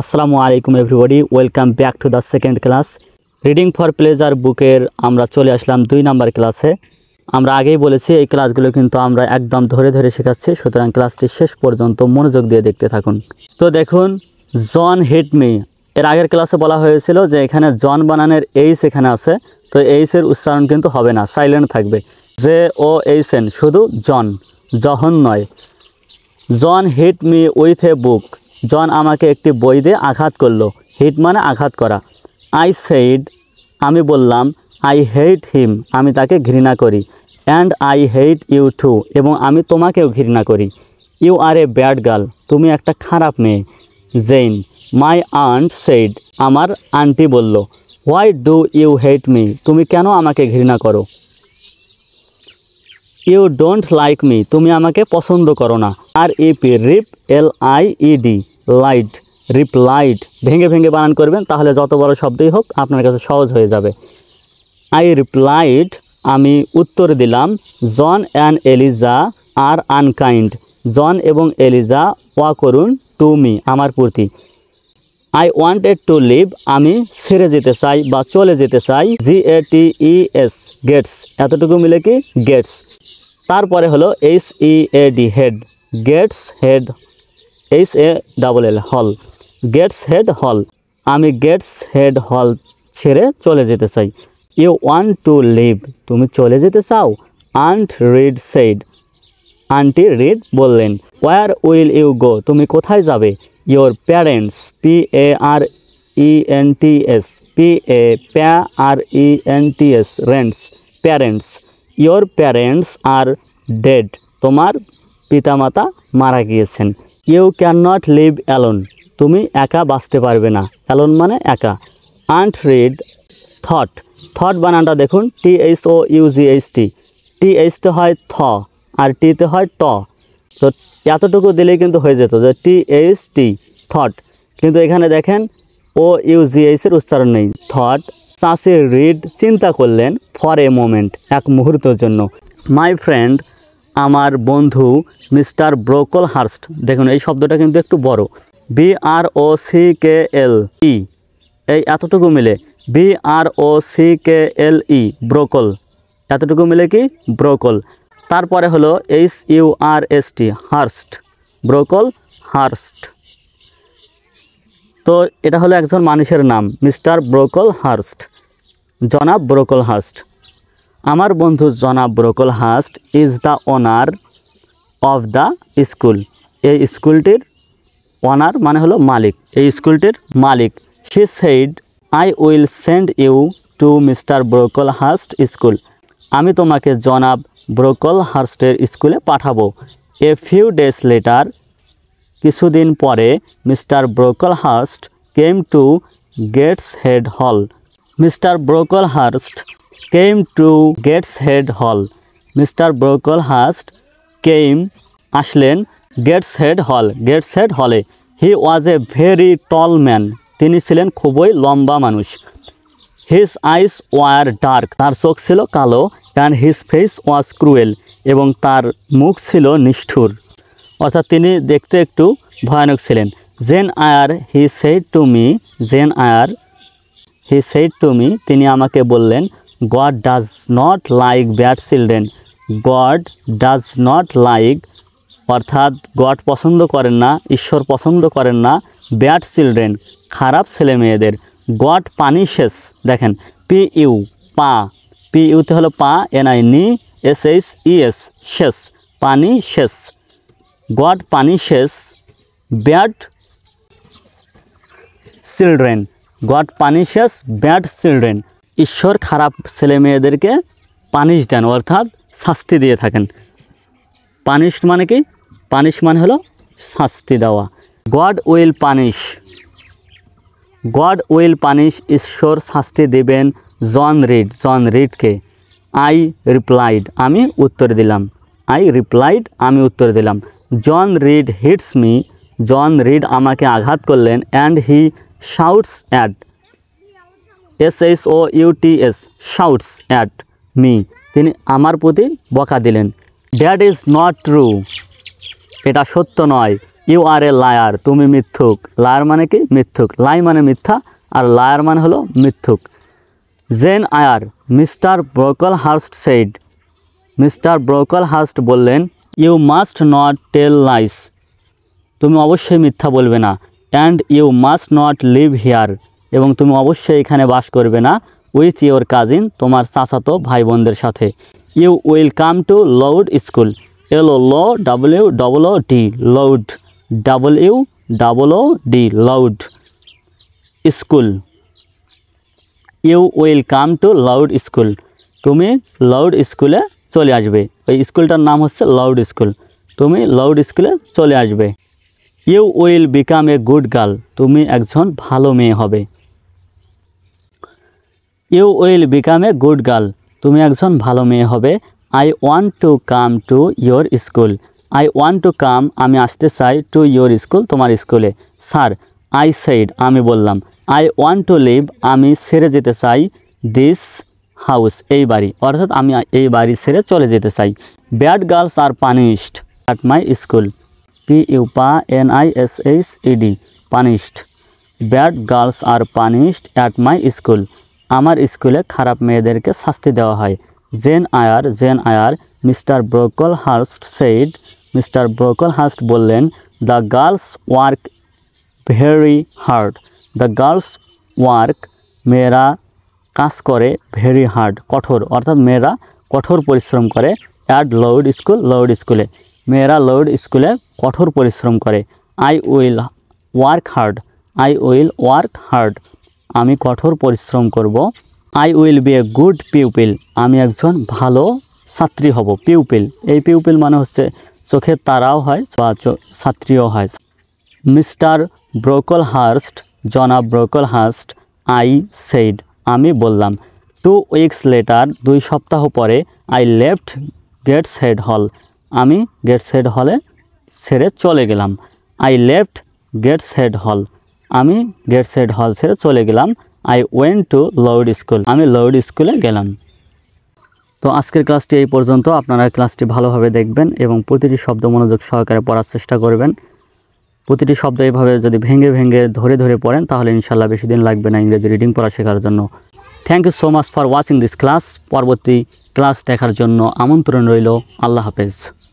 আসসালামু আলাইকুম everybody welcome back to the second class reading for pleasure বুকের আমরা চলে আসলাম দুই নাম্বার ক্লাসে আমরা আগেই বলেছি এই ক্লাসগুলো কিন্তু আমরা একদম ধরে ধরে শেখাচ্ছি সুতরাং ক্লাসটি শেষ পর্যন্ত মনোযোগ দিয়ে দেখতে থাকুন তো দেখুন জন মি এর আগের ক্লাসে বলা হয়েছিল যে এখানে জন বানানের এইস এখানে আছে তো এইসের উচ্চারণ কিন্তু হবে না সাইলেন্ট থাকবে যে ও এইসেন এন শুধু জন জহন নয় John hit me with a book John আমাকে একটি বই দিয়ে আঘাত করলো হিট মানে আঘাত করা আই সেইড আমি বললাম আই হেট হিম আমি তাকে ঘৃণা করি and I hate you too এবং আমি তোমাকেও ঘৃণা করি you are a bad girl তুমি একটা খারাপ মেয়ে জেইন মাই আন্ট সেইড আমার আন্টি বলল why do you hate me তুমি কেন আমাকে ঘৃণা করো ইউ ডোন্ট লাইক মি তুমি আমাকে পছন্দ করো না আর ইপি রিপ এল আই ইডি লাইট রিপ্লাইট ভেঙে ভেঙে বানান করবেন তাহলে যত বড় শব্দই হোক আপনার কাছে সহজ হয়ে যাবে আই রিপ্লাইড আমি উত্তর দিলাম John and Eliza are unkind John এবং এলিজা ওয়া করুন টু মি আমার প্রতি আই ওয়ান্টেড টু লিভ আমি ছেড়ে যেতে চাই বা চলে যেতে চাই জি এ টি ই এস গেটস এতটুকু মিলে কি গেটস তারপরে হলো H E A D head gets head H A double L hall gets Gateshead হল আমি গেটস হেড হল ছেড়ে চলে যেতে চাই ইউ ওয়ান টু লিভ তুমি চলে যেতে চাও aunt Reed said auntie Reed বললেন ওয়ার উইল ইউ গো তুমি কোথায় যাবে your parents P A R E N T S P A pa R E N T S rents parents your parents are dead তোমার পিতামাতা মারা গিয়েছেন you can not live alone তুমি একা বাঁচতে পারবে না অ্যালোন মানে একা আন্ট রিড থট থট বানানটা দেখুন T H O U G H T T এইচতে হয় থ আর টিতে হয় ট তো এতটুকু দিলেই কিন্তু হয়ে যেত যে টি এইচ টি থট কিন্তু এখানে দেখেন ও ইউ জি এইচের উচ্চারণ নেই থট চাষে রিড চিন্তা করলেন ফর এ মোমেন্ট এক মুহূর্তের জন্য মাই ফ্রেন্ড আমার বন্ধু মিস্টার ব্রোকল হার্স্ট দেখুন এই শব্দটা কিন্তু একটু বড় বি আর ও সি কে এল ই এই এতটুকু মিলে বি আর ও সি কে এল ই ব্রোকল এতটুকু মিলে কি ব্রোকল তারপরে হলো H U R S T hurst Brocklehurst তো এটা হলো একজন মানুষের নাম মিস্টার ব্রোকল হার্স্ট জনাব ব্রোকল হার্স্ট আমার বন্ধু জনাব Brocklehurst is the owner of the school এই স্কুলটির ওনার মানে হলো মালিক এই স্কুলটির মালিক he said I will send you to mister Brocklehurst school আমি তোমাকে জনাব ব্রোকল হার্স্টের স্কুলে পাঠাবো এ ফিউ ডেজ লেটার কিছুদিন পরে mister Brocklehurst came to Gateshead hall mister Brocklehurst came to Gateshead Hall. Mr. Brocklehurst came, আসলেন head hall head হলে he was a very tall man তিনি ছিলেন খুবই লম্বা মানুষ হিস eyes were dark তার চোখ ছিল কালো and his face was cruel এবং তার মুখ ছিল নিষ্ঠুর অর্থাৎ তিনি দেখতে একটু ভয়ানক ছিলেন Jane Eyre he said to me Jane Eyre he said to me তিনি আমাকে বললেন God does not like bad children God does not like অর্থাৎ গড পছন্দ করেন না ঈশ্বর পছন্দ করেন না ব্যাড চিলড্রেন খারাপ ছেলে মেয়েদের গড পানিশেস দেখেন পি ইউ পা পি ইউতে হলো পা এনআই নি এস এইচ ইএস শেষ পানি শেষ গড পানি শেষ bad children God punishes bad children ঈশ্বর খারাপ ছেলে মেয়েদেরকে পানিশ দেন অর্থাৎ শাস্তি দিয়ে থাকেন পানিশ মানে কি পানিশ মানে হলো শাস্তি দেওয়া God will punish God will punish ঈশ্বর শাস্তি দেবেন জন রিড জন রিডকে আই রিপ্লাইড আমি উত্তর দিলাম আই রিপ্লাইড আমি উত্তর দিলাম John Reed hits me John Reed আমাকে আঘাত করলেন and he shouts at S H O UTS shouts at me তিনি আমার প্রতি বকা দিলেন ড্যাট ইজ নট ট্রু এটা সত্য নয় ইউ আর এ লায়ার তুমি মিথ্যুক লায়ার মানে কি মিথ্যুক লাই মানে মিথ্যা আর লায়ার মানে হলো মিথ্যুক Jane Eyre mister Brocklehurst said mister Brocklehurst বললেন you must not tell lies তুমি অবশ্যই মিথ্যা বলবে না and you must not live here এবং তুমি অবশ্যই এখানে বাস করবে না উইথ ইয়োর কাজিন তোমার চাচাতো ভাই বোনদের সাথে you will come to Lowood school L O ল W double O D Lowood double U double O D Lowood school you will come to Lowood school তুমি লাউড স্কুলে চলে আসবে ওই স্কুলটার নাম হচ্ছে লাউড স্কুল তুমি লাউড স্কুলে চলে আসবে you will become a good girl তুমি একজন ভালো মেয়ে হবে you will become a good girl তুমি একজন ভালো মেয়ে হবে I want to come to your school I want to come আমি আসতে চাই টু ইয়োর স্কুল তোমার স্কুলে স্যার আই সাইড আমি বললাম আই ওয়ান টু লিভ আমি ছেড়ে যেতে চাই দিস হাউস এই বাড়ি অর্থাৎ আমি এই বাড়ি ছেড়ে চলে যেতে চাই bad girls are punished at my school P U pu N I S H ED punished bad girls are punished at my school আমার স্কুলে খারাপ মেয়েদেরকে শাস্তি দেওয়া হয় Jane Eyre Jane Eyre mister Brocklehurst said mister Brocklehurst বললেন the girls work very hard the girls work মেয়েরা কাজ করে ভেরি হার্ড কঠোর অর্থাৎ মেয়েরা কঠোর পরিশ্রম করে অ্যাট লউড স্কুল লউড স্কুলে মেয়েরা লউড স্কুলে কঠোর পরিশ্রম করে I will work hard I will work hard আমি কঠোর পরিশ্রম করব I will be a good pupil আমি একজন ভালো ছাত্রী হব পিউপিল এই পিউপিল মানে হচ্ছে চোখের তারাও হয় বা ছাত্রীও হয় মিস্টার ব্রোকল হার্স্ট জনাব ব্রোকল হার্স্ট আই সেইড আমি বললাম টু উইকস লেটার দুই সপ্তাহ পরে আই লেফট গেটস হেড হল আমি গেটস হেড হলে ছেড়ে চলে গেলাম আই লেফট গেটস হেড হল আমি গেট সাইড হল ছেড়ে চলে গেলাম I went to Lowood school আমি লউড স্কুলে গেলাম তো আজকের ক্লাসটি এই পর্যন্ত আপনারা ক্লাসটি ভালোভাবে দেখবেন এবং প্রতিটি শব্দ মনোযোগ সহকারে পড়ার চেষ্টা করবেন প্রতিটি শব্দ এইভাবে যদি ভেঙে ভেঙে ধরে ধরে পড়েন তাহলে ইনশাল্লাহ বেশি দিন লাগবে না ইংরেজি রিডিং পড়া শেখার জন্য thank you so much for watching this class পরবর্তী ক্লাস দেখার জন্য আমন্ত্রণ রইল আল্লাহ হাফেজ